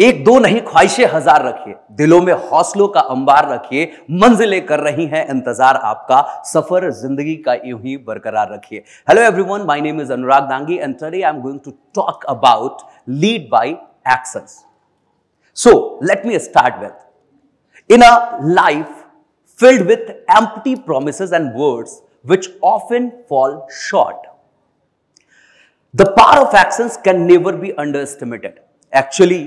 एक दो नहीं ख्वाहिशें हजार रखिए दिलों में हौसलों का अंबार रखिए मंजिलें कर रही हैं इंतजार आपका सफर जिंदगी का यूं ही बरकरार रखिए hello everyone my name is Anurag Dangi and today I am going to talk about lead by actions so let me start with in a life empty promise and words which of in fall short the par of action can never be underestimated actually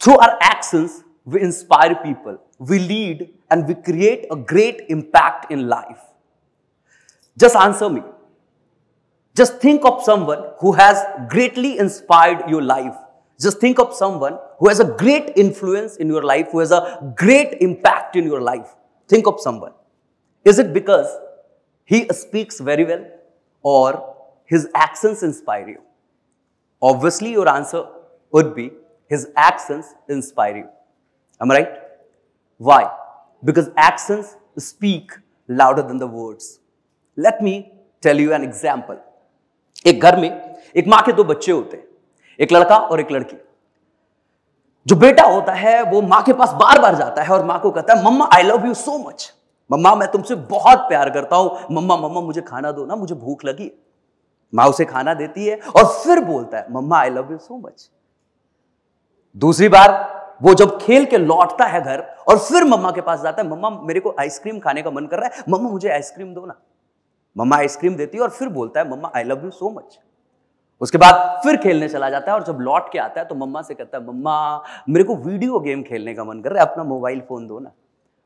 Through our actions, we inspire people, we lead, and we create a great impact in life. Just answer me. Just think of someone who has greatly inspired your life. Just think of someone who has a great influence in your life, who has a great impact in your life. Think of someone. Is it because he speaks very well or his actions inspire you? Obviously, your answer would be His actions inspire you. Am I right? Why? Because actions speak louder than the words. Let me tell you an example. एक घर में एक माँ के दो बच्चे होते हैं एक लड़का और एक लड़की जो बेटा होता है वो माँ के पास बार बार जाता है और माँ को कहता है mamma I love you so much mamma मैं तुमसे बहुत प्यार करता हूं मम्मा मम्मा मुझे खाना दो ना मुझे भूख लगी माँ उसे खाना देती है और फिर बोलता है mamma I love you so much दूसरी बार वो जब खेल के लौटता है घर और फिर मम्मा के पास जाता है मम्मा मेरे को आइसक्रीम खाने का मन कर रहा है मम्मा मुझे आइसक्रीम दो ना मम्मा आइसक्रीम देती है और फिर बोलता है mamma I love you so much उसके बाद फिर खेलने चला जाता है और जब लौट के आता है तो मम्मा से कहता है मम्मा मेरे को वीडियो गेम खेलने का मन कर रहा है अपना मोबाइल फ़ोन दो ना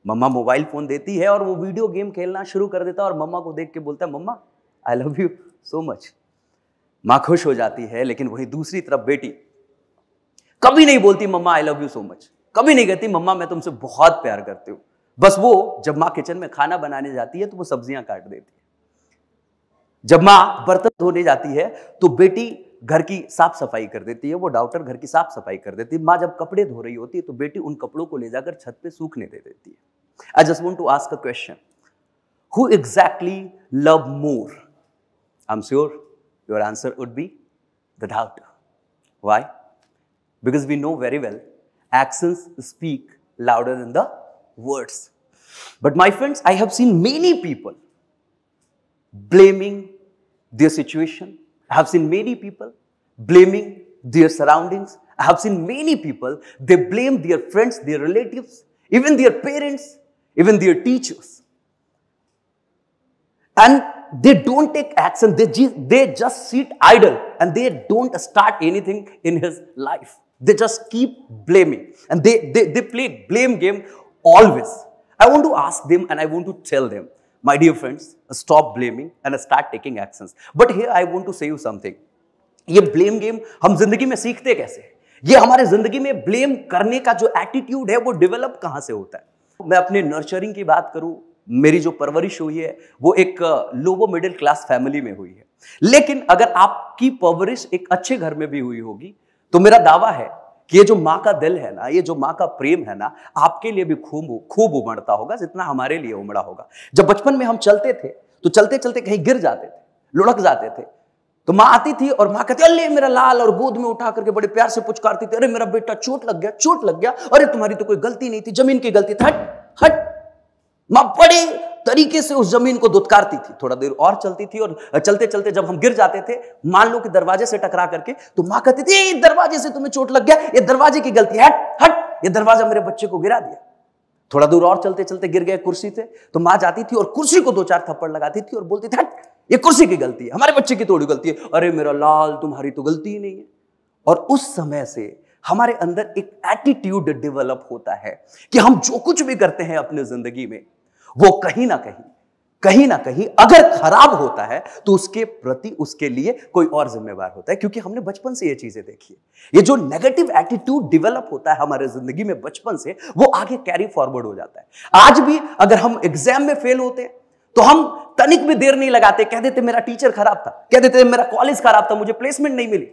मम्मा मोबाइल फ़ोन देती है और वो वीडियो गेम खेलना शुरू कर देता है और मम्मा को देख के बोलता है mamma I love you so much माँ खुश हो जाती है लेकिन वही दूसरी तरफ बेटी कभी नहीं बोलती mamma I love you so much कभी नहीं कहती मम्मा मैं तुमसे बहुत प्यार करती हूँ बस वो जब माँ किचन में खाना बनाने जाती है तो वो सब्जियां काट देती है जब माँ बर्तन धोने जाती है तो बेटी घर की साफ सफाई कर देती है वो डाउटर घर की साफ सफाई कर देती है माँ जब कपड़े धो रही होती है तो बेटी उन कपड़ों को ले जाकर छत पे सूखने दे देती है I just want to ask a question who exactly love more I am sure your answer would be the daughter why because we know very well actions speak louder than the words. But my friends, I have seen many people blaming their situation. I have seen many people blaming their surroundings. I have seen many people, they blame their friends, their relatives, even their parents, even their teachers. And they don't take action, they just, they just sit idle and they don't start anything in his life. They just keep blaming. And they, they, they play blame game always. I want to ask them and I want to tell them, my dear friends, stop blaming and start taking actions. But here I want to say you something. ye blame game hum zindagi mein seekhte kaise ye hamare zindagi mein blame karne ka jo attitude hai wo develop kahan se hota hai मैं अपने nurturing की बात करूँ मेरी जो परवरिश हुई है वो एक लोअर मिडिल क्लास फैमिली में हुई है लेकिन अगर आपकी परवरिश एक अच्छे घर में भी हुई होगी तो मेरा दावा है कि ये जो माँ का दिल है ना ये जो माँ का प्रेम है ना आपके लिए भी खूब खूब उमड़ता होगा जितना हमारे लिए उमड़ा होगा जब बचपन में हम चलते थे तो चलते चलते कहीं गिर जाते थे लुढ़क जाते थे तो माँ आती थी और माँ कहती अल्ले मेरा लाल और गोद में उठा करके बड़े प्यार से पुचकारती थी अरे मेरा बेटा चोट लग गया चोट लग गया अरे तुम्हारी तो कोई गलती नहीं थी जमीन की गलती थी हट हट माँ बड़ी तरीके से उस जमीन को दुत्कारती थी थोड़ा देर और चलती थी और चलते चलते जब हम गिर जाते थे मान लो कि दरवाजे से टकरा करके तो माँ कहती थी दरवाजे से तुम्हें चोट लग गया ये दरवाजे की गलती हट हट ये दरवाजा मेरे बच्चे को गिरा दिया थोड़ा दूर और चलते चलते गिर गए कुर्सी से तो माँ जाती थी और कुर्सी को दो चार थप्पड़ लगाती थी और बोलती थी हट ये कुर्सी की गलती है हमारे बच्चे की थोड़ी गलती है अरे मेरा लाल तुम्हारी तो गलती ही नहीं है और उस समय से हमारे अंदर एक एटीट्यूड डेवलप होता है कि हम जो कुछ भी करते हैं अपने जिंदगी में वो कहीं ना कहीं कहीं ना कहीं अगर खराब होता है तो उसके प्रति उसके लिए कोई और जिम्मेवार होता है क्योंकि हमने बचपन से ये चीजें देखी है ये जो नेगेटिव एटीट्यूड डेवलप होता है हमारे जिंदगी में बचपन से वो आगे कैरी फॉरवर्ड हो जाता है आज भी अगर हम एग्जाम में फेल होते तो हम तनिक भी देर नहीं लगाते कह देते मेरा टीचर खराब था कह देते मेरा कॉलेज खराब था मुझे प्लेसमेंट नहीं मिली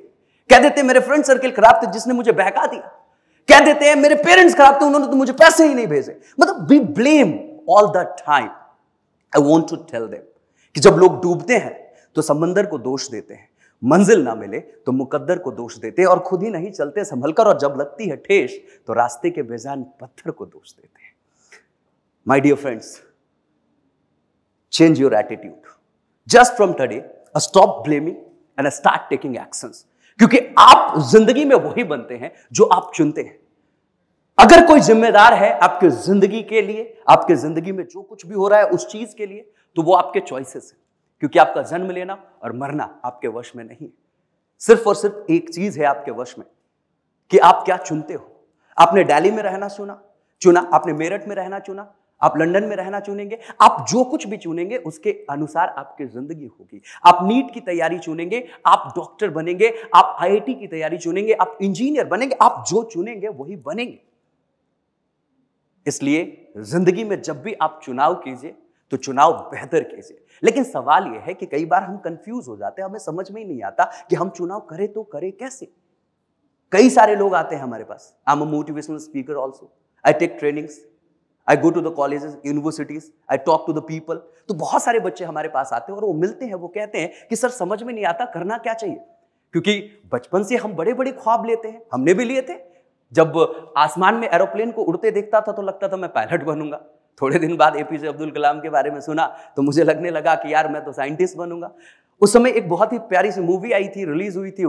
कह देते मेरे फ्रेंड सर्किल खराब थे जिसने मुझे बहका दिया कह देते हैं मेरे पेरेंट्स खराब थे उन्होंने तो मुझे पैसे ही नहीं भेजे मतलब we blame all the time I want to tell them कि जब लोग डूबते हैं तो समंदर को दोष देते हैं मंजिल ना मिले तो मुकद्दर को दोष देते हैं और खुद ही नहीं चलते संभल कर और जब लगती है ठेस तो रास्ते के बेजान पत्थर को दोष देते हैं my dear friends change your attitude just from today stop blaming and start taking actions क्योंकि आप जिंदगी में वही बनते हैं जो आप चुनते हैं अगर कोई जिम्मेदार है आपके जिंदगी के लिए आपके जिंदगी में जो कुछ भी हो रहा है उस चीज के लिए तो वो आपके चॉइसेस है क्योंकि आपका जन्म लेना और मरना आपके वश में नहीं है सिर्फ और सिर्फ एक चीज है आपके वश में कि आप क्या चुनते हो आपने डेली में रहना सुना चुना आपने मेरठ में रहना चुना आप लंदन में रहना चुनेंगे आप जो कुछ भी चुनेंगे उसके अनुसार आपकी जिंदगी होगी आप नीट की तैयारी चुनेंगे आप डॉक्टर बनेंगे आप आईआईटी की तैयारी चुनेंगे आप इंजीनियर बनेंगे आप जो चुनेंगे वही बनेंगे इसलिए जिंदगी में जब भी आप चुनाव कीजिए तो चुनाव बेहतर कीजिए लेकिन सवाल यह है कि कई बार हम कंफ्यूज हो जाते हैं हमें समझ में ही नहीं आता कि हम चुनाव करें तो करें कैसे कई सारे लोग आते हैं हमारे पास I am a motivational speaker also I take trainings I go to the college universities I talk to the people तो बहुत सारे बच्चे हमारे पास आते हैं और वो मिलते हैं वो कहते हैं कि सर समझ में नहीं आता करना क्या चाहिए क्योंकि बचपन से हम बड़े बड़े ख्वाब लेते हैं हमने भी लिए थे जब आसमान में एरोप्लेन को उड़ते देखता था तो लगता था मैं पायलट बनूंगा थोड़े दिन बाद ए अब्दुल कलाम के बारे में सुना तो मुझे लगने लगा कि यार मैं तो साइंटिस्ट बनूंगा उस समय एक बहुत ही प्यारी सी मूवी आई थी रिलीज हुई थी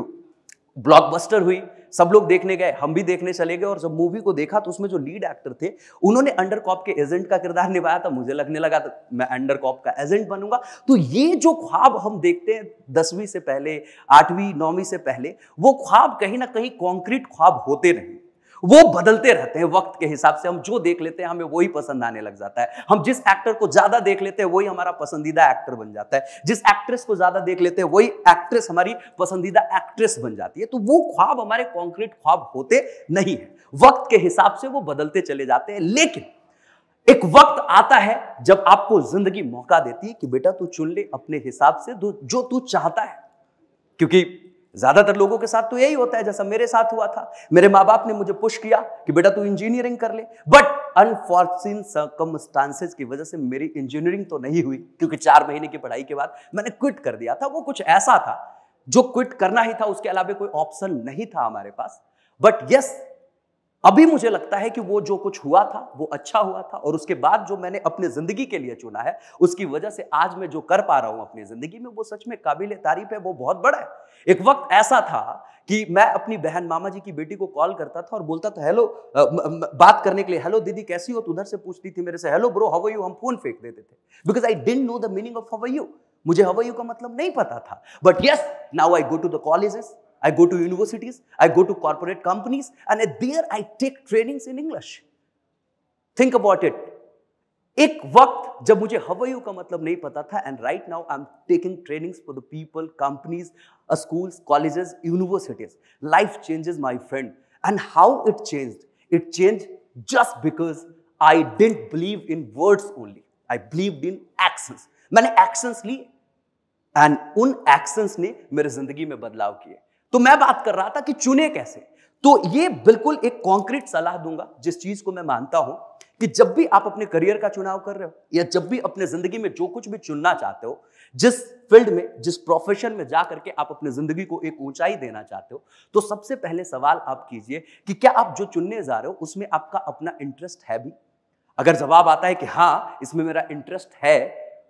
ब्लॉकबस्टर हुई सब लोग देखने गए हम भी देखने चले गए और जब मूवी को देखा तो उसमें जो लीड एक्टर थे उन्होंने अंडर कॉप के एजेंट का किरदार निभाया था मुझे लगने लगा था मैं अंडर कॉप का एजेंट बनूंगा तो ये जो ख्वाब हम देखते हैं दसवीं से पहले आठवीं नौवीं से पहले वो ख्वाब कहीं ना कहीं कॉन्क्रीट ख्वाब होते नहीं वो बदलते रहते हैं वक्त के हिसाब से हम जो देख लेते हैं हमें वही पसंद आने लग जाता है हम जिस एक्टर को ज्यादा देख लेते हैं वही हमारा पसंदीदा एक्टर बन जाता है जिस एक्ट्रेस को ज्यादा देख लेते हैं वही एक्ट्रेस हमारी पसंदीदा एक्ट्रेस बन जाती है तो वो ख्वाब हमारे कॉन्क्रीट ख्वाब होते नहीं है वक्त के हिसाब से वो बदलते चले जाते हैं लेकिन एक वक्त आता है जब आपको जिंदगी मौका देती है कि बेटा तू चुन ले अपने हिसाब से जो तू चाहता है क्योंकि ज़्यादातर लोगों के साथ तो यही होता है जैसा मेरे साथ हुआ था मेरे माँ बाप ने मुझे पुश किया कि बेटा तू इंजीनियरिंग कर ले बट अनफॉर्चुन सर्कमस्टांसेस की वजह से मेरी इंजीनियरिंग तो नहीं हुई क्योंकि चार महीने की पढ़ाई के बाद मैंने क्विट कर दिया था वो कुछ ऐसा था जो क्विट करना ही था उसके अलावा कोई ऑप्शन नहीं था हमारे पास बट यस yes, अभी मुझे लगता है कि वो जो कुछ हुआ था वो अच्छा हुआ था और उसके बाद जो मैंने अपने ज़िंदगी के लिए चुना है उसकी वजह से आज मैं जो कर पा रहा हूं अपनी ज़िंदगी में वो सच में काबिल तारीफ है वो बहुत बड़ा है एक वक्त ऐसा था कि मैं अपनी बहन मामा जी की बेटी को कॉल करता था और बोलता था हेलो बात करने के लिए हेलो दीदी कैसी हो तो उधर से पूछती थी मेरे से हेलो ब्रो हव यू हम फोन फेंक देते थे because I don't know the meaning of have you मुझे हव यू का मतलब नहीं पता था but yes now I go to the colleges I go to universities, I go to corporate companies, and there I take trainings in English. Think about it. एक वक्त जब मुझे हवायू का मतलब नहीं पता था and right now I am taking trainings for the people companies schools colleges universities life changes my friend and how it changed it change just because I don't believe in words only I believe in actions मैंने actions ली एंड उन actions ने मेरे जिंदगी में बदलाव किए तो मैं बात कर रहा था कि चुने कैसे तो ये बिल्कुल एक कॉन्क्रीट सलाह दूंगा जिस चीज को मैं मानता हूं कि जब भी आप अपने करियर का चुनाव कर रहे हो या जब भी अपने जिंदगी में जो कुछ भी चुनना चाहते हो जिस फील्ड में जिस प्रोफेशन में जा करके आप अपनी जिंदगी को एक ऊंचाई देना चाहते हो तो सबसे पहले सवाल आप कीजिए कि क्या आप जो चुनने जा रहे हो उसमें आपका अपना इंटरेस्ट है भी अगर जवाब आता है कि हाँ इसमें मेरा इंटरेस्ट है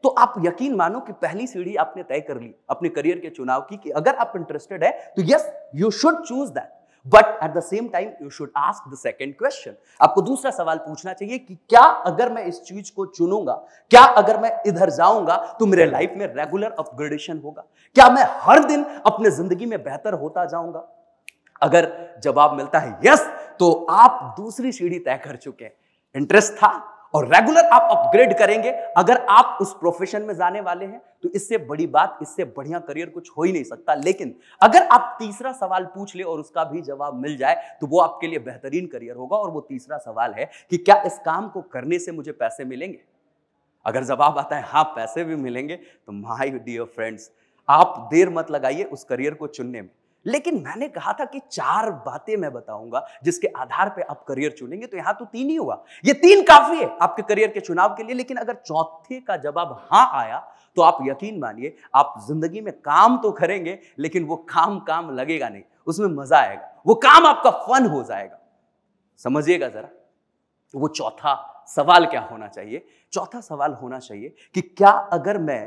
तो आप यकीन मानो कि पहली सीढ़ी आपने तय कर ली अपने करियर के चुनाव की कि अगर आप इंटरेस्टेड है तो yes you should choose that but at the same time you should ask the second question आपको दूसरा सवाल पूछना चाहिए कि क्या अगर मैं इस चीज को चुनूंगा क्या अगर मैं इधर जाऊंगा तो मेरे लाइफ में रेगुलर अपग्रेडेशन होगा क्या मैं हर दिन अपने जिंदगी में बेहतर होता जाऊंगा अगर जवाब मिलता है यस तो आप दूसरी सीढ़ी तय कर चुके हैं इंटरेस्ट था और रेगुलर आप अपग्रेड करेंगे अगर आप उस प्रोफेशन में जाने वाले हैं तो इससे बड़ी बात इससे बढ़िया करियर कुछ हो ही नहीं सकता लेकिन अगर आप तीसरा सवाल पूछ ले और उसका भी जवाब मिल जाए तो वो आपके लिए बेहतरीन करियर होगा और वो तीसरा सवाल है कि क्या इस काम को करने से मुझे पैसे मिलेंगे अगर जवाब आता है हाँ पैसे भी मिलेंगे तो माई डियर फ्रेंड्स आप देर मत लगाइए उस करियर को चुनने में लेकिन मैंने कहा था कि चार बातें मैं बताऊंगा जिसके आधार पे आप करियर चुनेंगे तो यहां तो तीन ही हुआ ये तीन काफी है आपके करियर के चुनाव के लिए लेकिन अगर चौथे का जवाब हां आया तो आप यकीन मानिए आप जिंदगी में काम तो करेंगे लेकिन वो काम काम लगेगा नहीं उसमें मजा आएगा वो काम आपका फन हो जाएगा समझिएगा जरा वो चौथा सवाल क्या होना चाहिए चौथा सवाल होना चाहिए कि क्या अगर मैं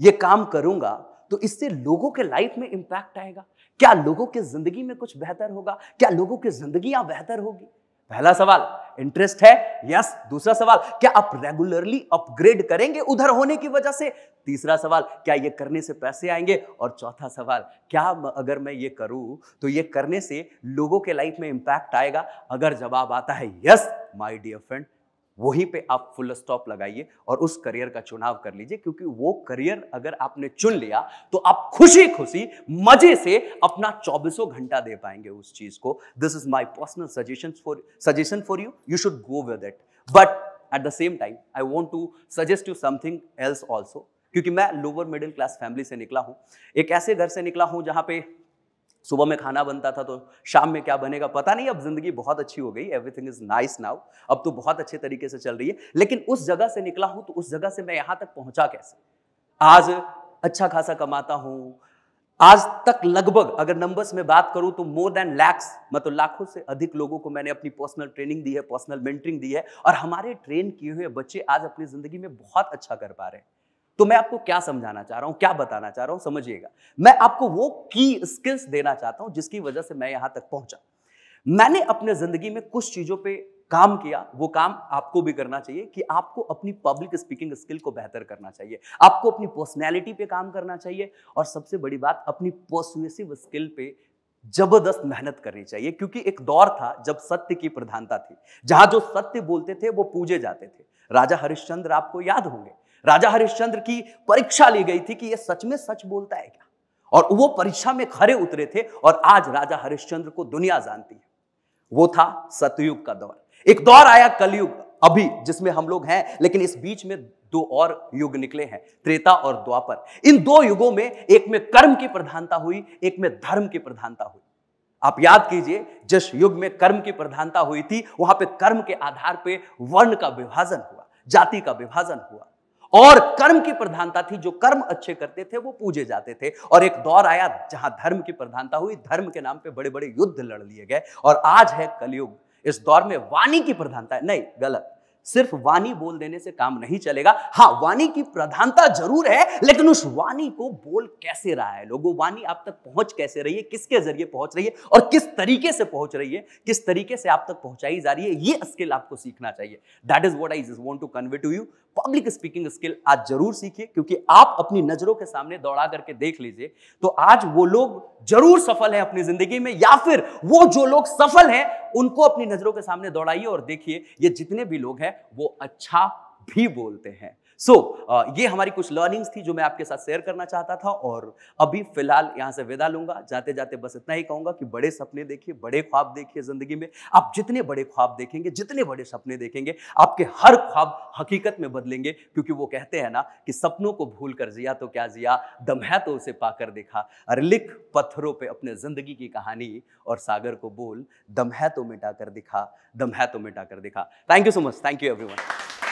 ये काम करूंगा तो इससे लोगों के लाइफ में इंपैक्ट आएगा क्या लोगों के जिंदगी में कुछ बेहतर होगा क्या लोगों की जिंदगी बेहतर होगी पहला सवाल इंटरेस्ट है यस दूसरा सवाल क्या आप रेगुलरली अपग्रेड करेंगे उधर होने की वजह से तीसरा सवाल क्या ये करने से पैसे आएंगे और चौथा सवाल क्या अगर मैं ये करूं तो ये करने से लोगों के लाइफ में इंपैक्ट आएगा अगर जवाब आता है यस माय डियर फ्रेंड वहीं पे आप फुल स्टॉप लगाइए और उस करियर का चुनाव कर लीजिए क्योंकि वो करियर अगर आपने चुन लिया तो आप खुशी खुशी मजे से अपना चौबीसों घंटा दे पाएंगे उस चीज को this is my personal suggestion for suggestion for you you should go with it but at the same time I want to suggest you something else also क्योंकि मैं लोअर मिडिल क्लास फैमिली से निकला हूँ एक ऐसे घर से निकला हूँ जहाँ पे सुबह में खाना बनता था तो शाम में क्या बनेगा पता नहीं अब जिंदगी बहुत अच्छी हो गई एवरीथिंग इज नाइस नाउ अब तो बहुत अच्छे तरीके से चल रही है लेकिन उस जगह से निकला हूं तो उस जगह से मैं यहाँ तक पहुंचा कैसे आज अच्छा खासा कमाता हूँ आज तक लगभग अगर नंबर्स में बात करूं तो मोर देन लैक्स मतलब लाखों से अधिक लोगों को मैंने अपनी पर्सनल ट्रेनिंग दी है पर्सनल मेंटरिंग दी है और हमारे ट्रेन किए हुए बच्चे आज अपनी ज़िंदगी में बहुत अच्छा कर पा रहे हैं तो मैं आपको क्या समझाना चाह रहा हूँ क्या बताना चाह रहा हूँ समझिएगा मैं आपको वो की स्किल्स देना चाहता हूं जिसकी वजह से मैं यहाँ तक पहुंचा मैंने अपने ज़िंदगी में कुछ चीज़ों पे काम किया वो काम आपको भी करना चाहिए कि आपको अपनी पब्लिक स्पीकिंग स्किल को बेहतर करना चाहिए आपको अपनी पर्सनैलिटी पे काम करना चाहिए और सबसे बड़ी बात अपनी पर्सुएसिव स्किल पे जबरदस्त मेहनत करनी चाहिए क्योंकि एक दौर था जब सत्य की प्रधानता थी जहां जो सत्य बोलते थे वो पूजे जाते थे राजा हरिश्चंद्र आपको याद होंगे राजा हरिश्चंद्र की परीक्षा ली गई थी कि यह सच में सच बोलता है क्या और वो परीक्षा में खरे उतरे थे और आज राजा हरिश्चंद्र को दुनिया जानती है वो था सतयुग का दौर एक दौर आया कलयुग अभी जिसमें हम लोग हैं लेकिन इस बीच में दो और युग निकले हैं त्रेता और द्वापर इन दो युगों में एक में कर्म की प्रधानता हुई एक में धर्म की प्रधानता हुई आप याद कीजिए जिस युग में कर्म की प्रधानता हुई थी वहां पे कर्म के आधार पे वर्ण का विभाजन हुआ जाति का विभाजन हुआ और कर्म की प्रधानता थी जो कर्म अच्छे करते थे वो पूजे जाते थे और एक दौर आया जहां धर्म की प्रधानता हुई धर्म के नाम पे बड़े बड़े युद्ध लड़ लिए गए और आज है कलयुग इस दौर में वाणी की प्रधानता है नहीं गलत सिर्फ वाणी बोल देने से काम नहीं चलेगा हाँ वाणी की प्रधानता जरूर है लेकिन उस वाणी को बोल कैसे रहा है लोगों वाणी आप तक पहुंच कैसे रही है किसके जरिए पहुंच रही है और किस तरीके से पहुंच रही है किस तरीके से आप तक पहुंचाई जा रही है ये स्किल आपको सीखना चाहिए that is what I want to convey to you public speaking skill आज जरूर सीखिए क्योंकि आप अपनी नजरों के सामने दौड़ा करके देख लीजिए तो आज वो लोग जरूर सफल है अपनी जिंदगी में या फिर वो जो लोग सफल हैं उनको अपनी नजरों के सामने दौड़ाइए और देखिए ये जितने भी लोग हैं वो अच्छा भी बोलते हैं सो so, ये हमारी कुछ लर्निंग्स थी जो मैं आपके साथ शेयर करना चाहता था और अभी फिलहाल यहाँ से विदा लूंगा जाते जाते बस इतना ही कहूंगा कि बड़े सपने देखिए बड़े ख्वाब देखिए ज़िंदगी में आप जितने बड़े ख्वाब देखेंगे जितने बड़े सपने देखेंगे आपके हर ख्वाब हकीकत में बदलेंगे क्योंकि वो कहते हैं ना कि सपनों को भूल कर जिया तो क्या जिया दम है तो उसे पाकर देखा अरे लिख पत्थरों पर अपने ज़िंदगी की कहानी और सागर को बोल दम है तो मिटा कर दिखा दम है तो मिटा कर दिखा thank you so much thank you one